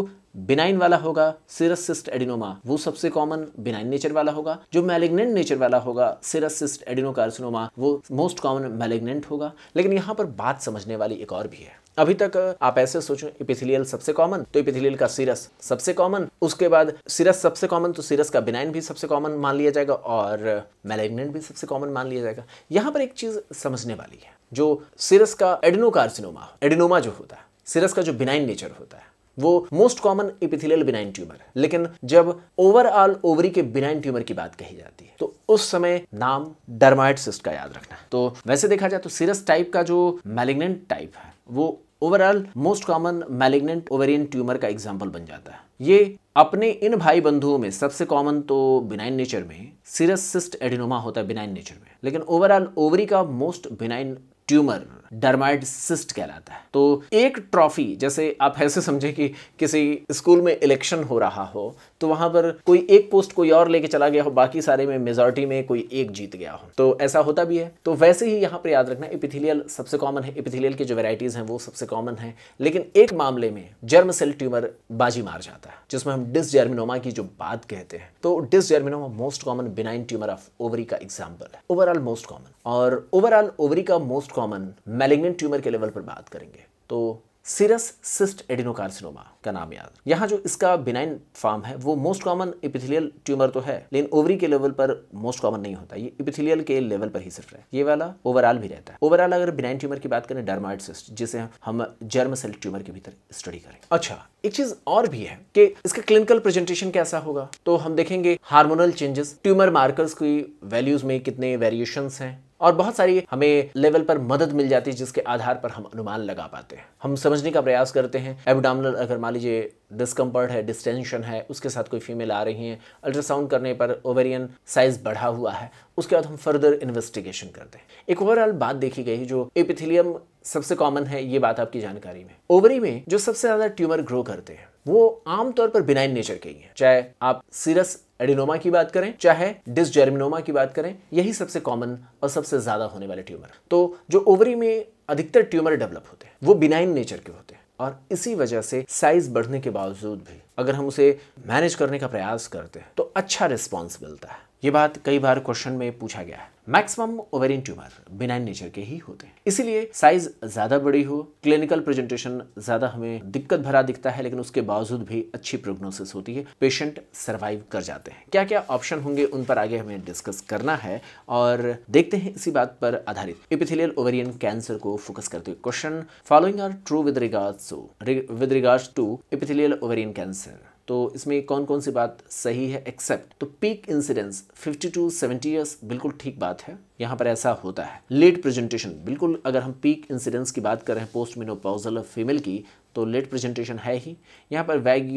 बिनाइन वाला होगा सिरस सिस्ट एडिनोमा वो सबसे कॉमन बिनाइन नेचर वाला होगा जो मैलेग्नेंट नेचर वाला होगा सिरस सिस्ट एडिनोकार्सिनोमा वो मोस्ट कॉमन मैलेग्नेंट होगा लेकिन यहाँ पर बात समझने वाली एक और भी है अभी तक आप ऐसे सोचो इपिथिलियल सबसे कॉमन तो इपिथिलियल का सिरस सबसे कॉमन उसके बाद सिरस सबसे कॉमन तो सिरस का बिनाइन भी सबसे कॉमन मान लिया जाएगा और मैलेग्नेंट भी सबसे कॉमन मान लिया जाएगा यहाँ पर एक चीज समझने वाली है जो सिरस का एडिनोकार्सिनोमा एडिनोमा जो होता है सिरस का जो बिनाइन नेचर होता है वो most common epithelial benign tumour है लेकिन जब ओवरऑल ओवरी के बिनाइन ट्यूमर की बात कही जाती है तो उस समय नाम डरमाइट सिस्ट का याद रखना है तो वैसे देखा जाए तो सीरस टाइप का जो मैलिग्नेंट टाइप है वो overall most common malignant ovarian tumour का एग्जाम्पल बन जाता है ये अपने इन भाई बंधुओं में सबसे कॉमन तो बिनाइन नेचर में सीरस सिस्ट एडिनोमा होता है बिनाइन नेचर में लेकिन ओवरऑल ओवरी का most benign tumour dermoid cyst कहलाता है तो एक ट्रॉफी जैसे आप ऐसे समझे कि किसी स्कूल में इलेक्शन हो रहा हो तो वहां पर कोई एक पोस्ट कोई और लेके चला गया हो बाकी सारे में मेजोरिटी में कोई एक जीत गया हो तो ऐसा होता भी है तो वैसे ही यहां पर याद रखना इपिथिलियल सबसे कॉमन है इपिथिलियल की जो वेराइटीज हैं वो सबसे कॉमन है लेकिन एक मामले में जर्म सेल ट्यूमर बाजी मार जाता है जिसमें हम डिसजर्मिनोमा की जो बात कहते हैं तो dysgerminoma most common benign tumour of ovary का एग्जाम्पल है ओवरऑल मोस्ट कॉमन और ओवरऑल ओवरी का मोस्ट कॉमन मैलिग्नेंट ट्यूमर के लेवल पर बात करेंगे तो सिरस सिस्ट एडिनोकार्सिनोमा का नाम याद यहाँ जो इसका बिनाइन फॉर्म है वो मोस्ट कॉमन इपिथिलियल ट्यूमर तो है लेकिन ओवरी के लेवल पर मोस्ट कॉमन नहीं होता ये इपिथिलियल के लेवल पर ही सिर्फ है ये वाला ओवरऑल भी रहता है ओवरऑल अगर बिनाइन ट्यूमर की बात करें डर्माइड सिस्ट जिसे हम जर्म सेल ट्यूमर के भीतर स्टडी करें अच्छा एक चीज और भी है कि इसका क्लिनिकल प्रेजेंटेशन कैसा होगा तो हम देखेंगे हार्मोनल चेंजेस ट्यूमर मार्कर्स की वैल्यूज में कितने वेरिएशन हैं और बहुत सारी हमें लेवल पर मदद मिल जाती है जिसके आधार पर हम अनुमान लगा पाते हैं हम समझने का प्रयास करते हैं एबडामनल अगर मान लीजिए डिस्कम्फर्ट है डिस्टेंशन है उसके साथ कोई फीमेल आ रही है अल्ट्रासाउंड करने पर ओवेरियन साइज बढ़ा हुआ है उसके बाद हम फर्दर इन्वेस्टिगेशन करते हैं एक ओवरऑल बात देखी गई जो एपिथिलियम सबसे कॉमन है ये बात आपकी जानकारी में ओवरी में जो सबसे ज्यादा ट्यूमर ग्रो करते हैं वो आमतौर पर बिनाइन नेचर के ही हैं चाहे आप सीरस एडिनोमा की बात करें चाहे डिसजर्मिनोमा की बात करें यही सबसे कॉमन और सबसे ज़्यादा होने वाले ट्यूमर तो जो ओवरी में अधिकतर ट्यूमर डेवलप होते हैं वो बिनाइन नेचर के होते हैं और इसी वजह से साइज बढ़ने के बावजूद भी अगर हम उसे मैनेज करने का प्रयास करते हैं तो अच्छा रिस्पॉन्स मिलता है ये बात कई बार क्वेश्चन में पूछा गया है मैक्सिमम ओवेरियन ट्यूमर बिना नेचर के ही होते हैं इसीलिए साइज ज्यादा बड़ी हो क्लिनिकल प्रेजेंटेशन ज्यादा हमें दिक्कत भरा दिखता है लेकिन उसके बावजूद भी अच्छी प्रोग्नोसिस होती है पेशेंट सर्वाइव कर जाते हैं क्या क्या ऑप्शन होंगे उन पर आगे हमें डिस्कस करना है और देखते हैं इसी बात पर आधारित इपिथिलियल ओवेरियन कैंसर को फोकस करते हुए question following are true with regard with regard to epithelial ovarian cancer तो इसमें कौन कौन सी बात सही है एक्सेप्ट तो पीक इंसिडेंस 50 टू 70 इयर्स बिल्कुल ठीक बात है यहाँ पर ऐसा होता है लेट प्रेजेंटेशन बिल्कुल अगर हम पीक इंसिडेंस की बात कर रहे हैं पोस्ट मिनोपाउजल फीमेल की तो लेट प्रेजेंटेशन है ही यहाँ पर वैग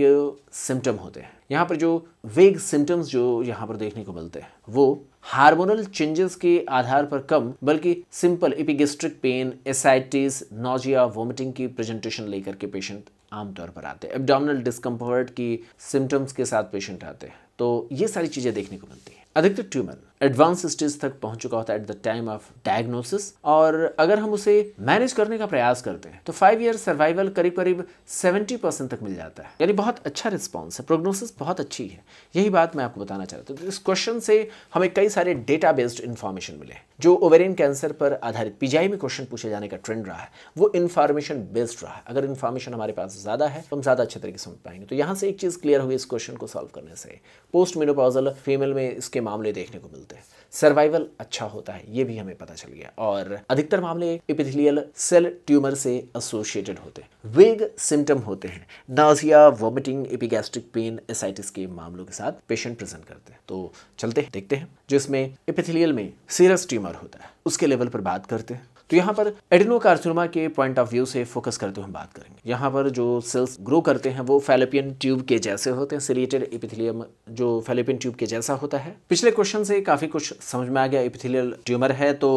सिम्टम होते हैं यहाँ पर जो वेग सिम्टम्स जो यहाँ पर देखने को मिलते हैं वो हार्मोनल चेंजेस के आधार पर कम बल्कि simple epigastric pain ascites nausea vomiting की प्रेजेंटेशन लेकर के पेशेंट आमतौर पर आते हैं एबडामिनल डिस्कम्फर्ट की सिम्टम्स के साथ पेशेंट आते हैं तो ये सारी चीज़ें देखने को मिलती हैं अधिकतर ट्यूमर एडवांस स्टेज तक पहुंच चुका होता है at the time of diagnosis और अगर हम उसे मैनेज करने का प्रयास करते हैं तो फाइव ईयर सर्वाइवल करीब करीब सेवेंटी परसेंट तक मिल जाता है यानी बहुत अच्छा रिस्पॉन्स है प्रोग्नोसिस बहुत अच्छी है यही बात मैं आपको बताना चाहता हूँ तो इस क्वेश्चन से हमें कई सारे डेटा बेस्ड इन्फॉर्मेशन मिले जो ओवेरियन कैंसर पर आधारित पीजीआई में क्वेश्चन पूछे जाने का ट्रेंड रहा है वो इन्फॉर्मेशन बेस्ड रहा है अगर इन्फॉर्मेशन हमारे पास ज़्यादा है तो हम ज़्यादा अच्छे तरीके समझ पाएंगे तो यहाँ से एक चीज़ क्लियर हुई इस क्वेश्चन को सॉल्व करने से पोस्ट मेनोपॉजल फीमेल में इसके मामले देखने को मिलते बोलते हैं सर्वाइवल अच्छा होता है ये भी हमें पता चल गया और अधिकतर मामले एपिथेलियल सेल ट्यूमर से एसोसिएटेड होते हैं वेग सिम्टम होते हैं nausea vomiting epigastric pain ascites के मामलों के साथ पेशेंट प्रेजेंट करते हैं तो चलते हैं देखते हैं जिसमें एपिथेलियल में सीरस ट्यूमर होता है उसके लेवल पर बात करते हैं तो यहाँ पर एडिनोकार्सिनोमा के पॉइंट ऑफ व्यू से फोकस करते हुए हम बात करेंगे यहाँ पर जो सेल्स ग्रो करते हैं वो फेलोपियन ट्यूब के जैसे होते हैं सिलेटेड एपिथिलियम जो फेलोपियन ट्यूब के जैसा होता है पिछले क्वेश्चन से काफ़ी कुछ समझ में आ गया एपिथिलियल ट्यूमर है तो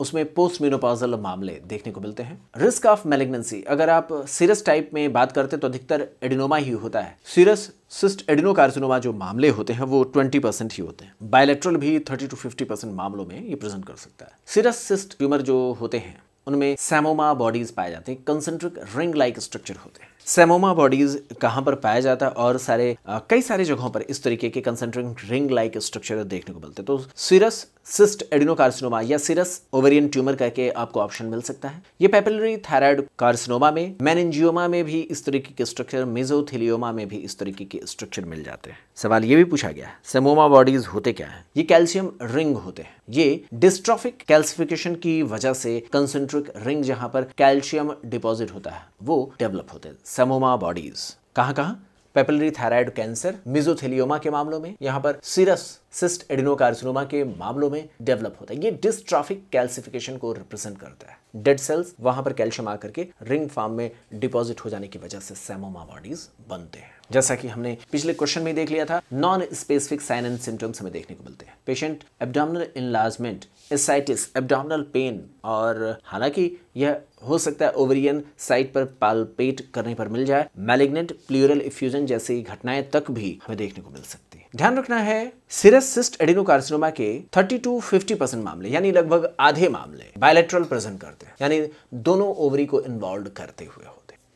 उसमें पोस्ट मीनोपाजल मामले देखने को मिलते हैं रिस्क ऑफ मेलेग्नेंसी अगर आप सीरस टाइप में बात करते तो अधिकतर एडिनोमा ही होता है सीरस सिस्ट एडिनोकार्सिनोमा जो मामले होते हैं वो 20 परसेंट ही होते हैं बायोलेट्रल भी 30 टू 50 परसेंट मामलों में ये प्रेजेंट कर सकता है सीरस सिस्ट ट्यूमर जो होते हैं उनमें सेमोमा बॉडीज पाए जाते हैं कंसेंट्रिक रिंग लाइक स्ट्रक्चर होते हैं सेमोमा बॉडीज कहाँ पर पाया जाता है और सारे आ, कई सारे जगहों पर इस तरीके के कंसेंट्रिक रिंग लाइक स्ट्रक्चर देखने को मिलते हैं तो सिरस सिस्ट एडिनोकार्सिनोमा या सिरस ओवेरियन ट्यूमर करके आपको ऑप्शन मिल सकता है ये पेपिलरी थायराइड कार्सिनोमा में मैनजियोमा में भी इस तरीके के स्ट्रक्चर मेजोथिलियोमा में भी इस तरीके के स्ट्रक्चर मिल जाते हैं सवाल ये भी पूछा गया है सेमोमा बॉडीज होते क्या है ये कैल्शियम रिंग होते हैं ये डिस्ट्रॉफिक कैल्सिफिकेशन की वजह से कंसेंट्रिक रिंग जहां पर कैल्शियम डिपॉजिट होता है वो डेवलप होते हैं समोमा बॉडीज कहाँ कहाँ पेपलरी थायराइड कैंसर मिजोथेलियोमा के मामलों में यहाँ पर सीरस सिस्ट एडिनोकार्सिनोमा के मामलों में डेवलप होता है ये डिस्ट्रॉफिक कैल्सिफिकेशन को रिप्रेजेंट करता है डेड सेल्स वहां पर कैल्शियम आकर के रिंग फार्म में डिपॉजिट हो जाने की वजह से सेमोमा बॉडीज बनते हैं जैसा कि हमने पिछले क्वेश्चन में देख लिया था non specific sign and symptoms हमें देखने को मिलते हैं patient abdominal enlargement ascites abdominal pain और हालांकि यह हो सकता है ओवरियन साइट पर पालपेट करने पर मिल जाए मैलिग्नेंट प्लूरल इफ्यूजन जैसी घटनाएं तक भी हमें देखने को मिल सकती है ध्यान रखना है सिरस सिस्ट एडिनोकार्सिनोमा के 30 टू 50 परसेंट मामले यानी लगभग आधे मामले बायोलेट्रल प्रेजेंट करते हैं यानी दोनों ओवरी को इन्वॉल्व करते हुए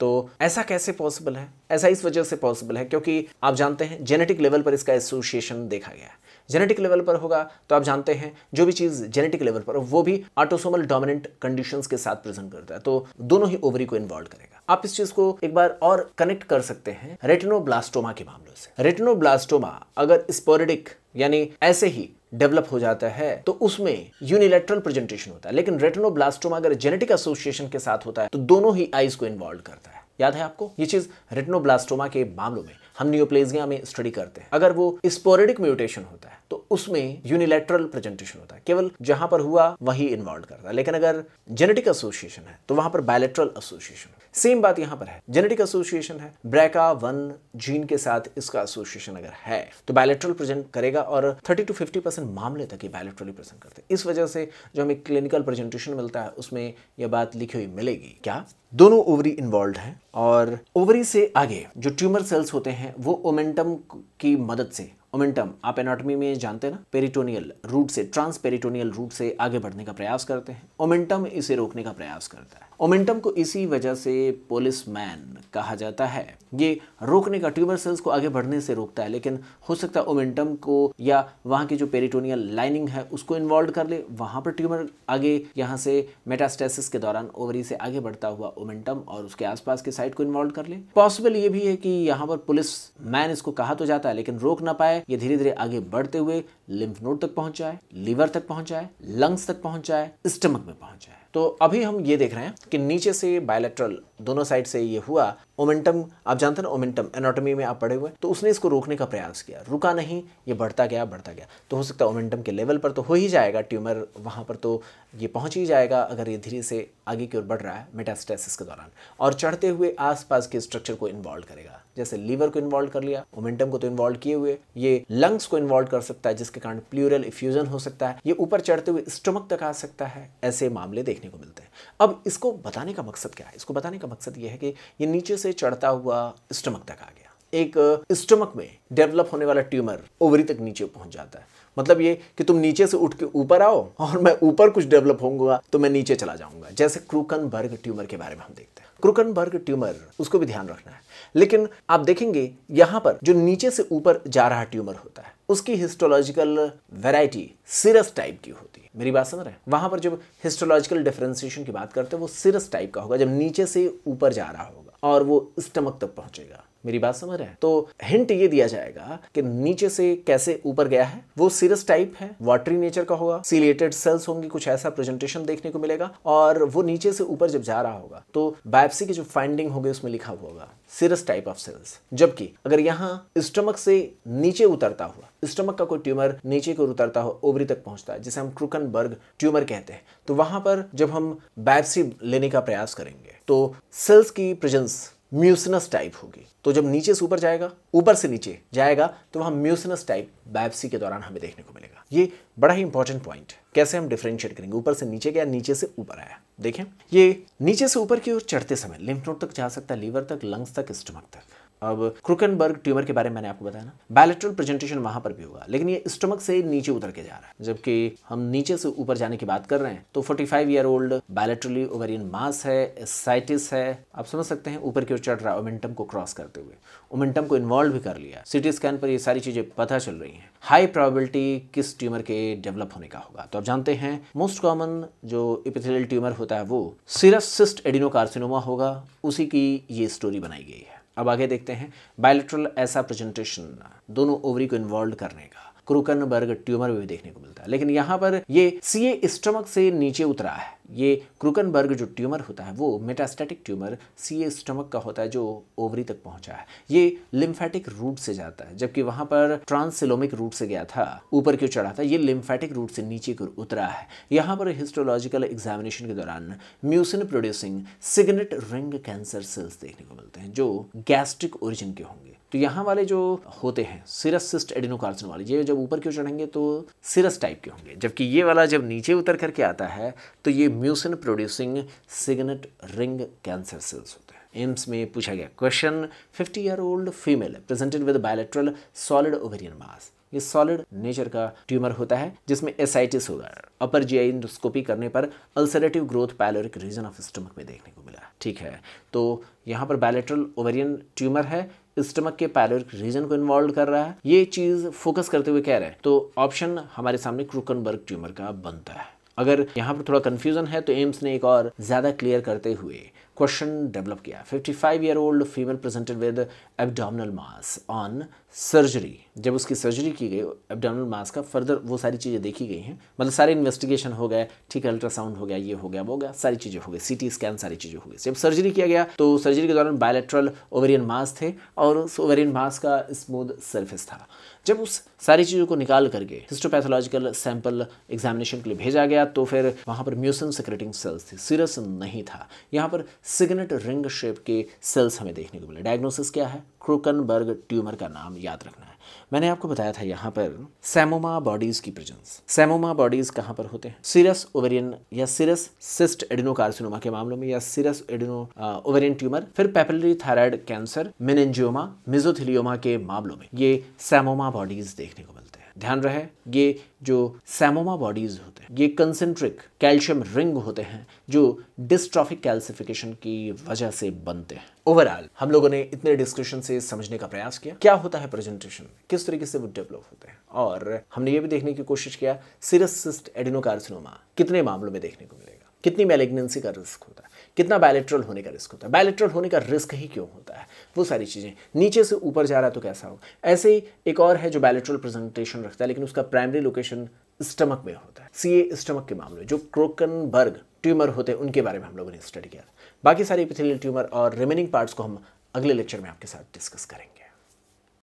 तो ऐसा कैसे पॉसिबल है ऐसा इस वजह से पॉसिबल है क्योंकि आप जानते हैं जेनेटिक लेवल पर इसका एसोसिएशन देखा गया है जेनेटिक लेवल पर होगा तो आप जानते हैं जो भी चीज़ जेनेटिक लेवल पर वो भी ऑटोसोमल डोमिनेंट कंडीशंस के साथ प्रेजेंट करता है तो दोनों ही ओवरी को इन्वॉल्व करेगा आप इस चीज़ को एक बार और कनेक्ट कर सकते हैं रेटिनोब्लास्टोमा के मामलों से रेटिनोब्लास्टोमा अगर स्पोरेडिक यानी ऐसे ही डेवलप हो जाता है तो उसमें यूनिलेट्रल प्रेजेंटेशन होता है लेकिन रेटनोब्लास्टोमा अगर जेनेटिक एसोसिएशन के साथ होता है तो दोनों ही आईज को इन्वॉल्व करता है याद है आपको ये चीज रेटनोब्लास्टोमा के मामलों में हम न्यूप्लेजिया में स्टडी करते हैं अगर वो स्पोरेडिक म्यूटेशन होता है तो उसमें यूनिलेटरल प्रेजेंटेशन होता है केवल जहां पर हुआ वही इन्वॉल्व करता है लेकिन अगर जेनेटिक एसोसिएशन है तो वहां पर बायोलेट्रल एसोसिएशन सेम बात यहां पर है जेनेटिक एसोसिएशन है ब्रैका वन जीन के साथ इसका एसोसिएशन अगर है तो बायोलेट्रल प्रेजेंट करेगा और थर्टी टू फिफ्टी परसेंट मामले तक ये बायोलेट्रली प्रेजेंट करते हैं इस वजह से जो हमें क्लिनिकल प्रेजेंटेशन मिलता है उसमें यह बात लिखी हुई मिलेगी क्या दोनों ओवरी इन्वॉल्व हैं और ओवरी से आगे जो ट्यूमर सेल्स होते हैं वो ओमेंटम की मदद से ओमेंटम आप एनाटॉमी में जानते ना पेरिटोनियल रूट से ट्रांस पेरिटोनियल रूट से आगे बढ़ने का प्रयास करते हैं ओमेंटम इसे रोकने का प्रयास करता है ओमेंटम को इसी वजह से पोलिस मैन कहा जाता है ये रोकने का ट्यूमर सेल्स को आगे बढ़ने से रोकता है लेकिन हो सकता है ओमेंटम को या वहाँ की जो पेरिटोनियल लाइनिंग है उसको इन्वॉल्व कर ले वहाँ पर ट्यूमर आगे यहाँ से मेटास्टेसिस के दौरान ओवरी से आगे बढ़ता हुआ ओमेंटम और उसके आसपास के साइड को इन्वॉल्व कर ले पॉसिबल ये भी है कि यहाँ पर पुलिस मैन इसको कहा तो जाता है लेकिन रोक ना पाए ये धीरे धीरे आगे बढ़ते हुए लिम्फ नोड तक पहुंच जाए लीवर तक पहुंच जाए लंग्स तक पहुंच जाए स्टमक में पहुंच जाए तो अभी हम ये देख रहे हैं कि नीचे से बायलेटरल दोनों साइड से ये हुआ ओमेंटम आप जानते ना ओमेंटम एनाटॉमी में आप पढ़े हुए तो उसने इसको रोकने का प्रयास किया रुका नहीं ये बढ़ता गया बढ़ता गया तो हो सकता है ओमेंटम के लेवल पर तो हो ही जाएगा ट्यूमर वहाँ पर तो ये पहुँच ही जाएगा अगर ये धीरे से आगे की ओर बढ़ रहा है मेटास्टेसिस के दौरान और चढ़ते हुए आसपास के स्ट्रक्चर को इन्वॉल्व करेगा जैसे लीवर को इन्वॉल्व कर लिया ओमेंटम को तो इन्वॉल्व किए हुए ये लंग्स को इन्वॉल्व कर सकता है जिसके कारण प्लूरल इफ्यूजन हो सकता है ये ऊपर चढ़ते हुए स्टमक तक आ सकता है ऐसे मामले देखने को मिलते हैं अब इसको बताने का मकसद क्या है इसको बताने का मकसद ये है कि ये नीचे से से चढ़ता हुआ स्टमक तक आ गया एक स्टमक uh, में डेवलप होने वाला ट्यूमर ओवरी तक नीचे पहुंच जाता है मतलब ये कि तुम नीचे से उठ के ऊपर आओ और मैं ऊपर कुछ डेवलप होऊंगा तो मैं नीचे चला जाऊंगा जैसे क्रूकन बर्ग ट्यूमर के बारे में हम देखते हैं क्रूकन बर्ग ट्यूमर उसको भी ध्यान रखना है लेकिन आप देखेंगे यहां पर जो नीचे से ऊपर जा रहा ट्यूमर होता है उसकी हिस्टोलॉजिकल वेराइटी सिरस टाइप की होती है मेरी बात समझ रहे हैं वहां पर जब हिस्टोलॉजिकल डिफ्रेंसिएशन की बात करते हैं वो सिरस टाइप का होगा जब नीचे से ऊपर जा रहा होगा और वो स्टमक तक पहुँचेगा मेरी बात समझ रहे हैं तो हिंट ये दिया जाएगा कि नीचे से कैसे ऊपर गया है वो सीरस टाइप है वाटरी नेचर का होगा सीलेटेड सेल्स होंगी कुछ ऐसा प्रेजेंटेशन देखने को मिलेगा और वो नीचे से ऊपर जब जा रहा होगा तो बायोप्सी की जो फाइंडिंग होगी उसमें लिखा हुआ होगा सीरस टाइप ऑफ सेल्स जबकि अगर यहाँ स्टमक से नीचे उतरता हुआ स्टमक का कोई ट्यूमर नीचे को उतरता हुआ ओवरी तक पहुंचता है जिसे हम क्रुकनबर्ग ट्यूमर कहते हैं तो वहां पर जब हम बायोप्सी लेने का प्रयास करेंगे तो सेल्स की प्रेजेंस म्यूसनस टाइप होगी तो जब नीचे से ऊपर जाएगा ऊपर से नीचे जाएगा तो वहां म्यूसनस टाइप बायोप्सी के दौरान हमें देखने को मिलेगा ये बड़ा ही इंपॉर्टेंट पॉइंट कैसे हम डिफ्रेंशिएट करेंगे ऊपर से नीचे गया नीचे से ऊपर आया देखें ये नीचे से ऊपर की ओर चढ़ते समय लिम्फ नोड तक जा सकता है लीवर तक लंग्स तक स्टमक तक अब क्रुकनबर्ग ट्यूमर के बारे में मैंने आपको बताया ना बैलेट्रल प्रेजेंटेशन वहां पर भी होगा लेकिन ये स्टमक से नीचे उतर के जा रहा है जबकि हम नीचे से ऊपर जाने की बात कर रहे हैं तो 45 five year old bilaterally ovarian mass है साइटिस है आप समझ सकते हैं ऊपर की ओर चढ़ रहा है ओमेंटम को क्रॉस करते हुए ओमेंटम को इन्वॉल्व भी कर लिया सिटी स्कैन पर ये सारी चीजें पता चल रही हैं हाई प्रोबेबिलिटी किस ट्यूमर के डेवलप होने का होगा तो आप जानते हैं मोस्ट कॉमन जो इपिथेलियल ट्यूमर होता है वो सिरस सिस्ट एडिनोकार्सिनोमा होगा उसी की ये स्टोरी बनाई गई है अब आगे देखते हैं बायोलिट्रल ऐसा प्रेजेंटेशन दोनों ओवरी को इन्वॉल्व करने का बर्ग ट्यूमर में भी देखने को मिलता है लेकिन यहाँ पर ये सीए स्टमक से नीचे उतरा है ये क्रुकनबर्ग जो ट्यूमर होता है वो मेटास्टेटिक ट्यूमर सीए स्टमक का होता है जो ओवरी तक पहुंचा है ये लिम्फेटिक रूट से जाता है जबकि वहां पर ट्रांसिलोमिक रूट से गया था ऊपर क्यों चढ़ा था ये लिम्फेटिक रूट से नीचे को उतरा है यहाँ पर हिस्टोलॉजिकल एग्जामिनेशन के दौरान mucin producing signet ring cancer cells देखने को मिलते हैं जो गैस्ट्रिक ओरिजिन के होंगे तो यहाँ वाले जो होते हैं सिरस सिस्ट एडिनोकार्सन वाले ये जब ऊपर क्यों चढ़ेंगे तो सिरस टाइप के होंगे जबकि ये वाला जब नीचे उतर करके आता है तो ये mucin producing signet ring cancer cells होते हैं एम्स में पूछा गया question 50 year old female presented with bilateral solid ovarian mass ये सॉलिड नेचर का ट्यूमर होता है जिसमें एसाइटिस होगा अपर जीआई इंडोस्कोपी करने पर ulcerative growth pyloric region of stomach में देखने को मिला ठीक है तो यहाँ पर बायोलेट्रल ओवेरियन ट्यूमर है स्टमक के पैलोरिक रीजन को इन्वॉल्व कर रहा है ये चीज़ फोकस करते हुए कह रहे हैं तो ऑप्शन हमारे सामने क्रुकनबर्ग ट्यूमर का बनता है अगर यहाँ पर थोड़ा कन्फ्यूजन है तो एम्स ने एक और ज़्यादा क्लियर करते हुए क्वेश्चन डेवलप किया 55 year old female presented with abdominal mass on surgery जब उसकी सर्जरी की गई एबडामिनल मास का फर्दर वो सारी चीज़ें देखी गई हैं मतलब सारे इन्वेस्टिगेशन हो गए ठीक है अल्ट्रासाउंड हो गया ये हो गया वो हो गया सारी चीज़ें हो गई सीटी स्कैन सारी चीज़ें हो गई जब सर्जरी किया गया तो सर्जरी के दौरान बायोलेट्रल ओवेरियन मास थे और उस ओवेरियन मास का स्मूथ सर्फेस था जब उस सारी चीज़ों को निकाल करके हिस्टोपैथोलॉजिकल सैंपल एग्जामिनेशन के लिए भेजा गया तो फिर वहाँ पर म्यूसन सिक्रेटिंग सेल्स थी सीरस नहीं था यहाँ पर सिग्नेट रिंग शेप के सेल्स हमें देखने को मिले डायग्नोसिस क्या है क्रोकनबर्ग ट्यूमर का नाम याद रखना है मैंने आपको बताया था यहाँ पर सेमोमा बॉडीज की प्रेजेंस सेमोमा बॉडीज कहाँ पर होते हैं सिरस ओवेरियन या सिरस सिस्ट एडिनोकार्सिनोमा के मामलों में या सिरस एडिनो ओवेरियन ट्यूमर फिर papillary thyroid cancer meningioma mesothelioma के मामलों में ये सैमोमा बॉडीज देखने को मिलते हैं ध्यान रहे ये जो सैमोमा बॉडीज होते हैं ये कंसेंट्रिक कैल्शियम रिंग होते हैं जो डिस्ट्रॉफिक कैल्सिफिकेशन की वजह से बनते हैं ओवरऑल हम लोगों ने इतने डिस्कशन से समझने का प्रयास किया क्या होता है प्रेजेंटेशन किस तरीके से वो डेवलप होते हैं और हमने ये भी देखने की कोशिश किया सिरसिस्ट सिस्ट एडिनोकार्सिनोमा कितने मामलों में देखने को मिलेगा कितनी मेलेग्नेंसी का रिस्क होता है कितना बायलेट्रल होने का रिस्क होता है बायलेट्रल होने का रिस्क ही क्यों होता है वो सारी चीज़ें नीचे से ऊपर जा रहा है तो कैसा होगा ऐसे ही एक और है जो बैलेट्रल प्रेजेंटेशन रखता है लेकिन उसका प्राइमरी लोकेशन स्टमक में होता है सी ए स्टमक के मामले जो क्रोकनबर्ग ट्यूमर होते हैं उनके बारे में हम लोगों ने स्टडी किया बाकी सारे पिथिलियल ट्यूमर और रिमेनिंग पार्ट्स को हम अगले लेक्चर में आपके साथ डिस्कस करेंगे